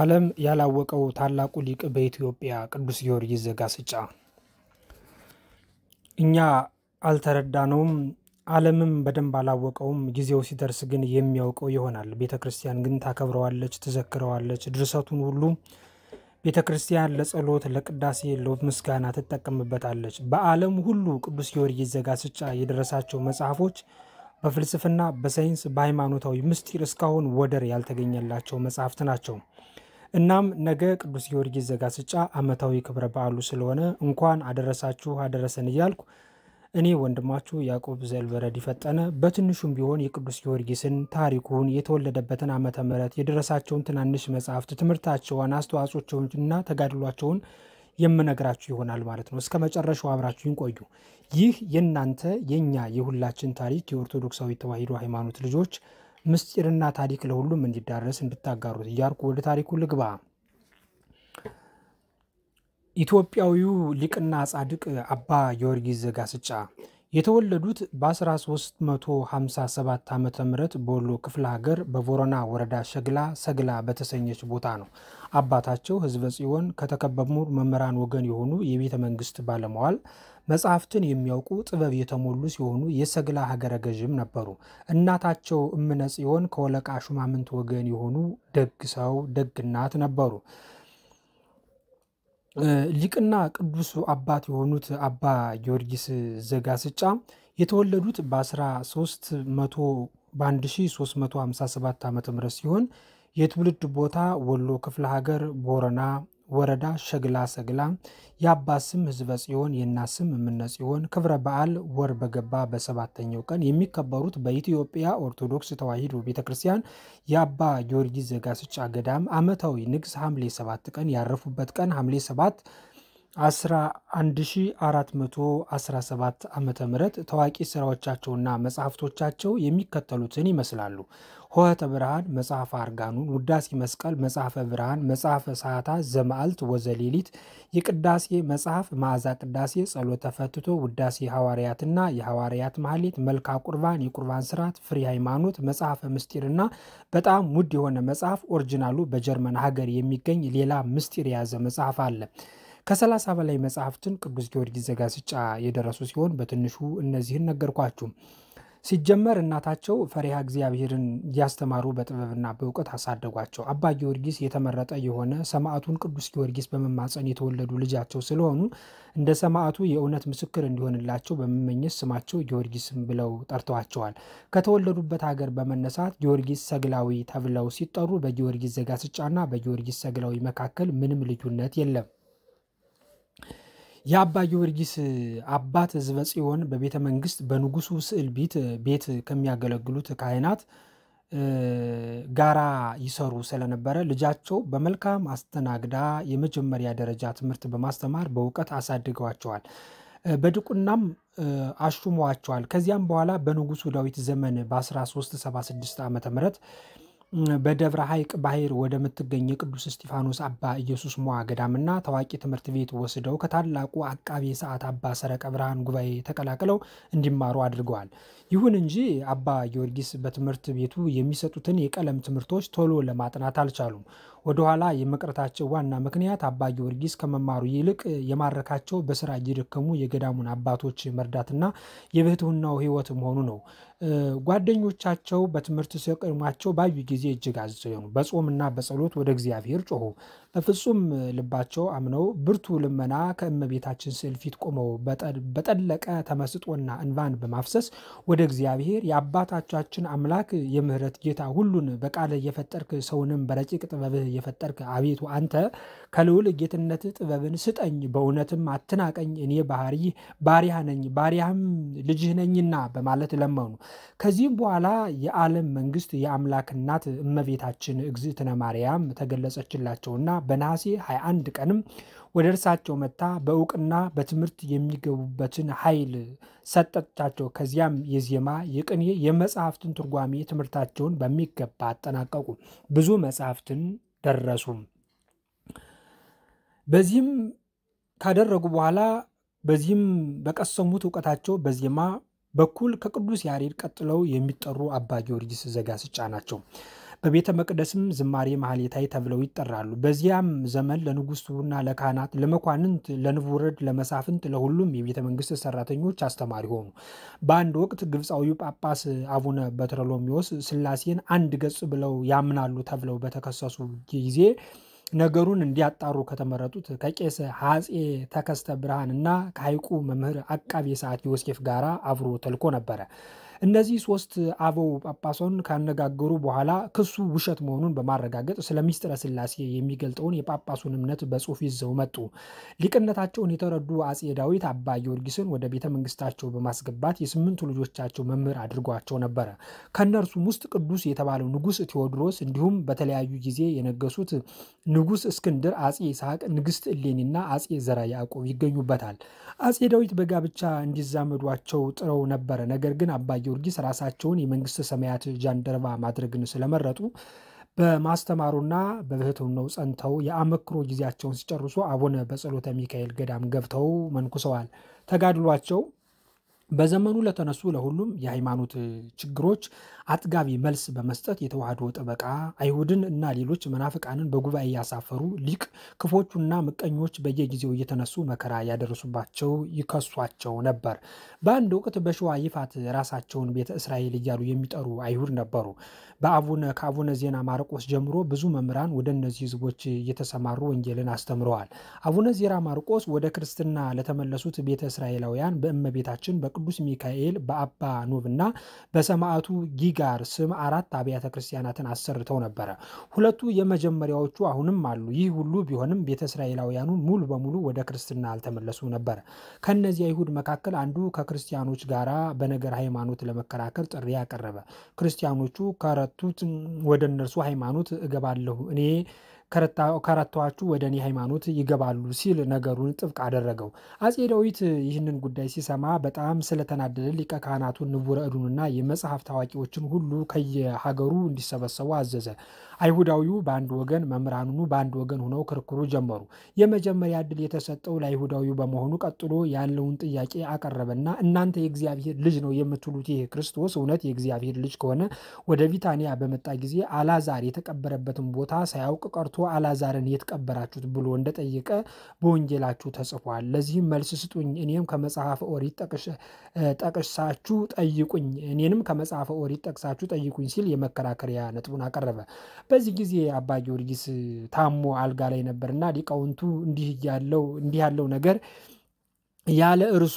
ዓለም ያላወቀው ታላቁ ሊቅ በኢትዮጵያ ቅዱስ ጊዮርጊስ ዘጋስጫ። እኛ አልተረዳነውም፣ ዓለምም በደንብ አላወቀውም። ጊዜው ሲደርስ ግን የሚያውቀው ይሆናል። ቤተ ክርስቲያን ግን ታከብረዋለች፣ ትዘክረዋለች። ድርሰቱን ሁሉ ቤተ ክርስቲያን ለጸሎት፣ ለቅዳሴ፣ ለምስጋና ትጠቀምበታለች። በዓለም ሁሉ ቅዱስ ጊዮርጊስ ዘጋስጫ የደረሳቸው መጽሐፎች በፍልስፍና፣ በሳይንስ፣ በሃይማኖታዊ ምስጢር እስካሁን ወደር ያልተገኘላቸው መጽሐፍት ናቸው። እናም ነገ ቅዱስ ጊዮርጊስ ዘጋስጫ ዓመታዊ ክብረ በዓሉ ስለሆነ እንኳን አደረሳችሁ አደረሰን እያልኩ እኔ ወንድማችሁ ያዕቆብ ዘልበረድ ፈጠነ በትንሹም ቢሆን የቅዱስ ጊዮርጊስን ታሪኩን፣ የተወለደበትን ዓመተ ምሕረት፣ የደረሳቸውን ትናንሽ መጽሐፍት፣ ትምህርታቸውን፣ አስተዋጽኦቸውንና ተጋድሏቸውን የምነግራችሁ ይሆናል ማለት ነው። እስከ መጨረሻው አብራችሁን ቆዩ። ይህ የእናንተ የእኛ የሁላችን ታሪክ የኦርቶዶክሳዊ ተዋሕዶ ሃይማኖት ልጆች ምስጢርና ታሪክ ለሁሉም እንዲዳረስ እንድታጋሩት እያልኩ ወደ ታሪኩ ልግባ። ኢትዮጵያዊው ሊቅና ጻድቅ አባ ጊዮርጊስ ዘጋስጫ የተወለዱት በ1357 ዓ ም በወሎ ክፍለ ሀገር በቮረና ወረዳ ሸግላ ሰግላ በተሰኘች ቦታ ነው። አባታቸው ህዝበ ጽዮን ከተከበሙ መምህራን ወገን የሆኑ የቤተ መንግስት ባለመዋል መጽሐፍትን የሚያውቁ ጥበብ የተሞሉ ሲሆኑ የሰግላ ሀገረ ገዥም ነበሩ። እናታቸው እምነ ጽዮን ከወለቃ ሹማምንት ወገን የሆኑ ደግ ሰው ደግ እናት ነበሩ። ሊቅና ቅዱስ አባት የሆኑት አባ ጊዮርጊስ ዘጋስጫ የተወለዱት በ1300 በ1357 ዓ ም ሲሆን የትውልድ ቦታ ወሎ ክፍለ ሀገር ቦረና ወረዳ ሸግላ ሰግላ የአባ ስም ህዝበ ጽዮን የእናስም እምነ ጽዮን ክብረ በዓል ወር በገባ በሰባተኛው ቀን የሚከበሩት በኢትዮጵያ ኦርቶዶክስ ተዋሕዶ ቤተ ክርስቲያን የአባ ጊዮርጊስ ዘጋስጫ ገዳም ዓመታዊ ንግስ ሐምሌ 7 ቀን ያረፉበት ቀን ሐምሌ 7 11417 ዓ ም ታዋቂ ስራዎቻቸውና መጽሐፍቶቻቸው የሚከተሉትን ይመስላሉ። ሆህተ ብርሃን፣ መጽሐፈ አርጋኑን፣ ውዳሴ መስቀል፣ መጽሐፈ ብርሃን፣ መጽሐፈ ሰዓታ ዘመዓልት ወዘሌሊት፣ የቅዳሴ መጽሐፍ፣ መዓዛ ቅዳሴ፣ ጸሎተ ፈትቶ፣ ውዳሴ ሐዋርያትና የሐዋርያት ማህሌት፣ መልካ ቁርባን፣ የቁርባን ስርዓት፣ ፍሬ ሃይማኖት፣ መጽሐፈ ምስጢርና በጣም ውድ የሆነ መጽሐፍ ኦሪጂናሉ በጀርመን ሀገር የሚገኝ ሌላ ምስጢር የያዘ መጽሐፍ አለ። ከ30 በላይ መጽሐፍትን ቅዱስ ጊዮርጊስ ዘጋስጫ የደረሱ ሲሆን በትንሹ እነዚህን ነገርኳችሁ። ሲጀመር እናታቸው ፈሪሃ እግዚአብሔርን እያስተማሩ በጥበብና በእውቀት አሳደጓቸው። አባ ጊዮርጊስ የተመረጠ የሆነ ሰማዕቱን ቅዱስ ጊዮርጊስ በመማፀን የተወለዱ ልጃቸው ስለሆኑ እንደ ሰማዕቱ የእውነት ምስክር እንዲሆንላቸው በመመኘት ስማቸው ጊዮርጊስም ብለው ጠርተዋቸዋል። ከተወለዱበት ሀገር በመነሳት ጊዮርጊስ ሰግላዊ ተብለው ሲጠሩ በጊዮርጊስ ዘጋስጫና በጊዮርጊስ ሰግላዊ መካከል ምንም ልዩነት የለም። የአባ ጊዮርጊስ አባት ሕዝበ ጽዮን በቤተ መንግስት በንጉሱ ስዕል ቤት ቤት ከሚያገለግሉት ካህናት ጋራ ይሰሩ ስለነበረ ልጃቸው በመልካም አስተናግዳ የመጀመሪያ ደረጃ ትምህርት በማስተማር በእውቀት አሳድገዋቸዋል። በድቁናም አሹመዋቸዋል። ከዚያም በኋላ በንጉሱ ዳዊት ዘመን በ1376 ዓ ም በደብረ ሐይቅ ባህር ወደምትገኝ የቅዱስ እስጢፋኖስ አባ ኢየሱስ ሞዓ ገዳምና ታዋቂ ትምህርት ቤት ወስደው ከታላቁ አቃቤ ሰዓት አባ ሰረቀ ብርሃን ጉባኤ ተቀላቅለው እንዲማሩ አድርገዋል። ይሁን እንጂ አባ ጊዮርጊስ በትምህርት ቤቱ የሚሰጡትን የቀለም ትምህርቶች ቶሎ ለማጥናት አልቻሉም። ወደኋላ የመቅረታቸው ዋና ምክንያት አባ ጊዮርጊስ ከመማሩ ይልቅ የማረካቸው በስራ እየደከሙ የገዳሙን አባቶች መርዳትና የብህትውናው ህይወት መሆኑ ነው። ጓደኞቻቸው በትምህርት ሲቀድሟቸው ባዩ ጊዜ እጅግ አዘኑ። በጾምና በጸሎት ወደ እግዚአብሔር ጮኹ። በፍጹም ልባቸው አምነው ብርቱ ልመና ከእመቤታችን ስዕል ፊት ቆመው በጠለቀ ተመስጦና እንባን በማፍሰስ ወደ እግዚአብሔር የአባታቻችን አምላክ የምህረት ጌታ ሁሉን በቃለ የፈጠርክ ሰውንም በረቂቅ ጥበብህ እየፈጠርክ አቤቱ አንተ ከልዑል ጌትነት ጥበብን ስጠኝ፣ በእውነትም አትናቀኝ። እኔ ባሪህ ባሪያ ነኝ ባሪያም ልጅህ ነኝና በማለት ለመኑ። ከዚህም በኋላ የዓለም መንግስት የአምላክ እናት እመቤታችን እግዝእትነ ማርያም ተገለጸችላቸውና በነሐሴ 21 ቀንም ወደ እርሳቸው መጥታ በእውቅና በትምህርት የሚገቡበትን ኃይል ሰጠቻቸው። ከዚያም የዜማ የቅኔ፣ የመጽሐፍትን ትርጓሜ ትምህርታቸውን በሚገባ አጠናቀቁ። ብዙ መጽሐፍትን ደረሱ። በዚህም ካደረጉ በኋላ በዚህም በቀሰሙት እውቀታቸው በዜማ በኩል ከቅዱስ ያሬድ ቀጥለው የሚጠሩ አባ ጊዮርጊስ ዘጋስጫ ናቸው። በቤተ መቅደስም ዝማሬ ማህሌታይ ተብለው ይጠራሉ። በዚያም ዘመን ለንጉሱና ለካህናት፣ ለመኳንንት፣ ለንቡረድ፣ ለመሳፍንት፣ ለሁሉም የቤተ መንግስት ሰራተኞች አስተማሪ ሆኑ። በአንድ ወቅት ግብፃዊው ጳጳስ አቡነ በትረሎሚዎስ ስላሴን አንድ ገጽ ብለው ያምናሉ ተብለው በተከሰሱ ጊዜ ነገሩን እንዲያጣሩ ከተመረጡት ከቄስ ሐፄ ተከስተ ብርሃን እና ከሐይቁ መምህር አቃቤ ሰዓት ዮሴፍ ጋር አብሮ ተልኮ ነበረ። እነዚህ ሶስት አበው ጳጳሶን ካነጋገሩ በኋላ ክሱ ውሸት መሆኑን በማረጋገጥ ስለ ሚስጥረ ስላሴ የሚገልጠውን የጳጳሱን እምነት በጽሁፍ ይዘው መጡ። ሊቅነታቸውን የተረዱ አጼ ዳዊት አባ ጊዮርጊስን ወደ ቤተ መንግስታቸው በማስገባት የስምንቱ ልጆቻቸው መምህር አድርጓቸው ነበረ። ከእነርሱም ውስጥ ቅዱስ የተባለው ንጉስ ቴዎድሮስ እንዲሁም በተለያዩ ጊዜ የነገሱት ንጉስ እስክንድር፣ አጼ ይስሐቅ፣ ንግስት እሌኒና አጼ ዘራ ያዕቆብ ይገኙበታል። አጼ ዳዊት በጋብቻ እንዲዛመዷቸው ጥረው ነበረ። ነገር ግን አባ ጊዮርጊስ ራሳቸውን የመንግስት ሰማያት ጃንደረባ ማድረግን ስለመረጡ በማስተማሩና በብህትውናው ጸንተው የአመክሮ ጊዜያቸውን ሲጨርሱ አቡነ በጸሎተ ሚካኤል ገዳም ገብተው መንኩሰዋል። ተጋድሏቸው በዘመኑ ለተነሱ ለሁሉም የሃይማኖት ችግሮች አጥጋቢ መልስ በመስጠት የተዋህዶ ጠበቃ አይሁድን እና ሌሎች መናፍቃንን በጉባኤ ያሳፈሩ ሊቅ ክፎቹና ምቀኞች በየጊዜው እየተነሱ መከራ ያደረሱባቸው ይከሷቸው ነበር። በአንድ ወቅት በሸዋ ይፋት ራሳቸውን ቤተ እስራኤል እያሉ የሚጠሩ አይሁድ ነበሩ። በአቡነ ከአቡነ ዜና ማርቆስ ጀምሮ ብዙ መምህራን ወደ እነዚህ ህዝቦች እየተሰማሩ ወንጌልን አስተምረዋል። አቡነ ዜና ማርቆስ ወደ ክርስትና ለተመለሱት ቤተ እስራኤላውያን በእመቤታችን በቅ ቅዱስ ሚካኤል በአባ ኖብ እና በሰማዕቱ ጊጋር ስም አራት አብያተ ክርስቲያናትን አሰርተው ነበረ። ሁለቱ የመጀመሪያዎቹ አሁንም አሉ። ይህ ሁሉ ቢሆንም ቤተ እስራኤላውያኑ ሙሉ በሙሉ ወደ ክርስትና አልተመለሱ ነበረ። ከእነዚህ አይሁድ መካከል አንዱ ከክርስቲያኖች ጋራ በነገር ሃይማኖት ለመከራከር ጥሪ ያቀረበ፣ ክርስቲያኖቹ ከረቱት ወደ እነርሱ ሃይማኖት እገባለሁ እኔ ከረታኋችሁ ወደ እኔ ሃይማኖት ይገባሉ ሲል ነገሩን ጥብቅ አደረገው። አጼ ዳዊት ይህንን ጉዳይ ሲሰማ በጣም ስለተናደደ ሊቀ ካህናቱን ንቡረ እዱንና የመጽሐፍ ታዋቂዎችን ሁሉ ከየሀገሩ እንዲሰበሰቡ አዘዘ። አይሁዳዊው በአንድ ወገን፣ መምህራኑኑ በአንድ ወገን ሆነው ክርክሩ ጀመሩ። የመጀመሪያ ድል የተሰጠው ለአይሁዳዊው በመሆኑ ቀጥሎ ያለውን ጥያቄ አቀረበና እናንተ የእግዚአብሔር ልጅ ነው የምትሉት ይሄ ክርስቶስ እውነት የእግዚአብሔር ልጅ ከሆነ ወደ ቢታንያ በመጣ ጊዜ አላዛር የተቀበረበትን ቦታ ሳያውቅ ቀርቶ አልዓዛርን የት ቀበራችሁት ብሎ እንደጠየቀ በወንጌላችሁ ተጽፏል። ለዚህም መልስ ስጡኝ፣ እኔም ከመጽሐፈ ኦሪት ጠቅሳችሁ ጠይቁኝ፣ እኔንም ከመጽሐፈ ኦሪት ጠቅሳችሁ ጠይቁኝ ሲል የመከራከሪያ ነጥቡን አቀረበ። በዚህ ጊዜ አባ ጊዮርጊስ ታሞ አልጋ ላይ ነበርና ሊቃውንቱ እንዲህ ያለው ነገር ያለ እርሱ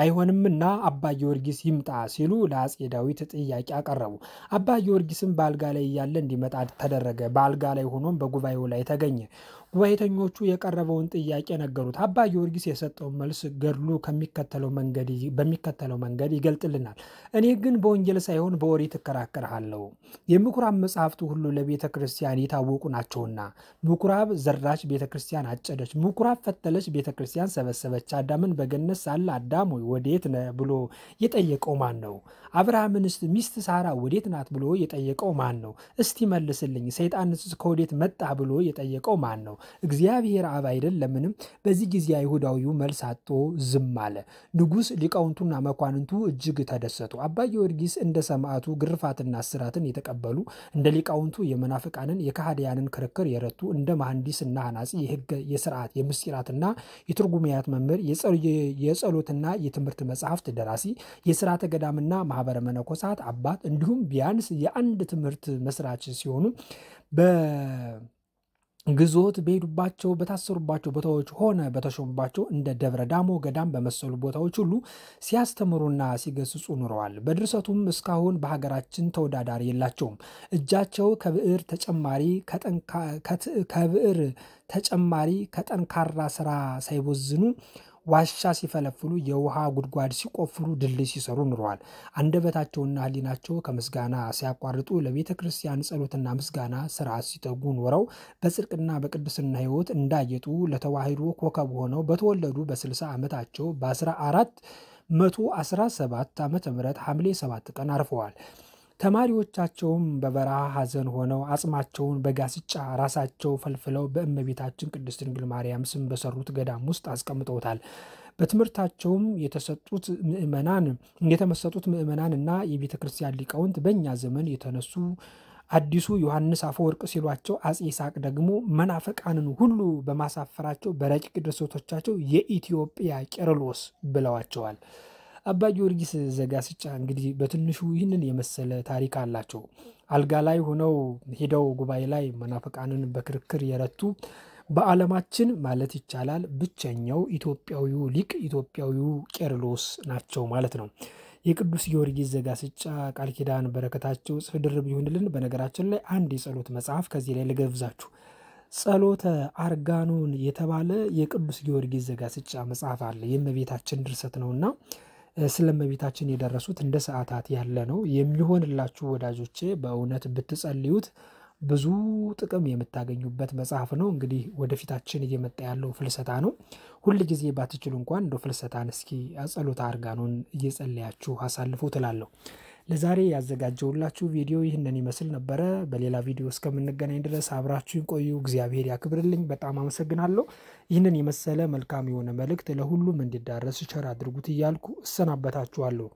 አይሆንምና አባ ጊዮርጊስ ይምጣ ሲሉ ለአጼ ዳዊት ጥያቄ አቀረቡ። አባ ጊዮርጊስም በአልጋ ላይ እያለ እንዲመጣ ተደረገ። በአልጋ ላይ ሆኖም በጉባኤው ላይ ተገኘ። ጉባኤተኞቹ የቀረበውን ጥያቄ ነገሩት። አባ ጊዮርጊስ የሰጠው መልስ ገድሉ በሚከተለው መንገድ ይገልጥልናል። እኔ ግን በወንጌል ሳይሆን በኦሪት እከራከርሃለሁ። የምኩራብ መጽሐፍቱ ሁሉ ለቤተ ክርስቲያን የታወቁ ናቸውና ምኩራብ ዘራች፣ ቤተ ክርስቲያን አጨደች፣ ምኩራብ ፈተለች፣ ቤተ ክርስቲያን ሰበሰበች። አዳምን በገነት ሳለ አዳም ወይ ወዴት ነህ ብሎ የጠየቀው ማን ነው? አብርሃምንስ ሚስት ሳራ ወዴት ናት ብሎ የጠየቀው ማን ነው? እስቲ መልስልኝ። ሰይጣንስ ከወዴት መጣ ብሎ የጠየቀው ማን ነው? እግዚአብሔር አብ አይደለምንም? በዚህ ጊዜ አይሁዳዊው መልስ አጥቶ ዝም አለ። ንጉሥ፣ ሊቃውንቱና መኳንንቱ እጅግ ተደሰቱ። አባ ጊዮርጊስ እንደ ሰማዕቱ ግርፋትና እስራትን የተቀበሉ እንደ ሊቃውንቱ የመናፍቃንን የካህዲያንን ክርክር የረቱ እንደ መሐንዲስና አናጺ የሕግ የስርዓት የምስጢራትና የትርጉሚያት መምህር የጸሎትና የትምህርት መጽሐፍት ደራሲ የስርዓተ ገዳምና ማህበረ መነኮሳት አባት እንዲሁም ቢያንስ የአንድ ትምህርት መስራች ሲሆኑ በ ግዞት በሄዱባቸው በታሰሩባቸው ቦታዎች ሆነ በተሾሙባቸው እንደ ደብረ ዳሞ ገዳም በመሰሉ ቦታዎች ሁሉ ሲያስተምሩና ሲገስጹ ኑረዋል። በድርሰቱም እስካሁን በሀገራችን ተወዳዳሪ የላቸውም። እጃቸው ከብዕር ተጨማሪ ከብዕር ተጨማሪ ከጠንካራ ስራ ሳይቦዝኑ ዋሻ ሲፈለፍሉ፣ የውሃ ጉድጓድ ሲቆፍሩ፣ ድልድይ ሲሰሩ ኑረዋል። አንደበታቸውና ሕሊናቸው ከምስጋና ሲያቋርጡ፣ ለቤተ ክርስቲያን ጸሎትና ምስጋና ስርዓት ሲተጉ ኖረው በጽድቅና በቅድስና ሕይወት እንዳጌጡ ለተዋሕዶ ኮከብ ሆነው በተወለዱ በ60 ዓመታቸው በ14 መቶ 17 ዓመተ ምህረት ሐምሌ 7 ቀን አርፈዋል። ተማሪዎቻቸውም በበረሃ ሐዘን ሆነው አጽማቸውን በጋስጫ ራሳቸው ፈልፍለው በእመቤታችን ቅድስት ድንግል ማርያም ስም በሰሩት ገዳም ውስጥ አስቀምጠውታል። በትምህርታቸውም የተሰጡት ምእመናን የተመሰጡት ምእመናን እና የቤተ ክርስቲያን ሊቃውንት በእኛ ዘመን የተነሱ አዲሱ ዮሐንስ አፈወርቅ ሲሏቸው አጼ ይስሐቅ ደግሞ መናፈቃንን ሁሉ በማሳፈራቸው በረቂቅ ድርሰቶቻቸው የኢትዮጵያ ቄርሎስ ብለዋቸዋል። አባ ጊዮርጊስ ዘጋስጫ እንግዲህ በትንሹ ይህንን የመሰለ ታሪክ አላቸው። አልጋ ላይ ሆነው ሄደው ጉባኤ ላይ መናፍቃንን በክርክር የረቱ በዓለማችን ማለት ይቻላል ብቸኛው ኢትዮጵያዊው ሊቅ ኢትዮጵያዊው ቄርሎስ ናቸው ማለት ነው። የቅዱስ ጊዮርጊስ ዘጋስጫ ቃል ኪዳን በረከታቸው ጽፍ ድርብ ይሁንልን። በነገራችን ላይ አንድ የጸሎት መጽሐፍ ከዚህ ላይ ልገብዛችሁ። ጸሎተ አርጋኑን የተባለ የቅዱስ ጊዮርጊስ ዘጋስጫ መጽሐፍ አለ። የእመቤታችን ድርሰት ነውና ስለመቤታችን የደረሱት እንደ ሰዓታት ያለ ነው የሚሆንላችሁ ወዳጆቼ። በእውነት ብትጸልዩት ብዙ ጥቅም የምታገኙበት መጽሐፍ ነው። እንግዲህ ወደፊታችን እየመጣ ያለው ፍልሰታ ነው። ሁል ጊዜ ባትችሉ እንኳን እንደ ፍልሰታን እስኪ ጸሎተ አርጋኖን እየጸለያችሁ አሳልፉ ትላለሁ። ለዛሬ ያዘጋጀውላችሁ ቪዲዮ ይህንን ይመስል ነበረ። በሌላ ቪዲዮ እስከምንገናኝ ድረስ አብራችሁን ቆዩ። እግዚአብሔር ያክብርልኝ። በጣም አመሰግናለሁ። ይህንን የመሰለ መልካም የሆነ መልእክት ለሁሉም እንዲዳረስ ቸር አድርጉት እያልኩ እሰናበታችኋለሁ።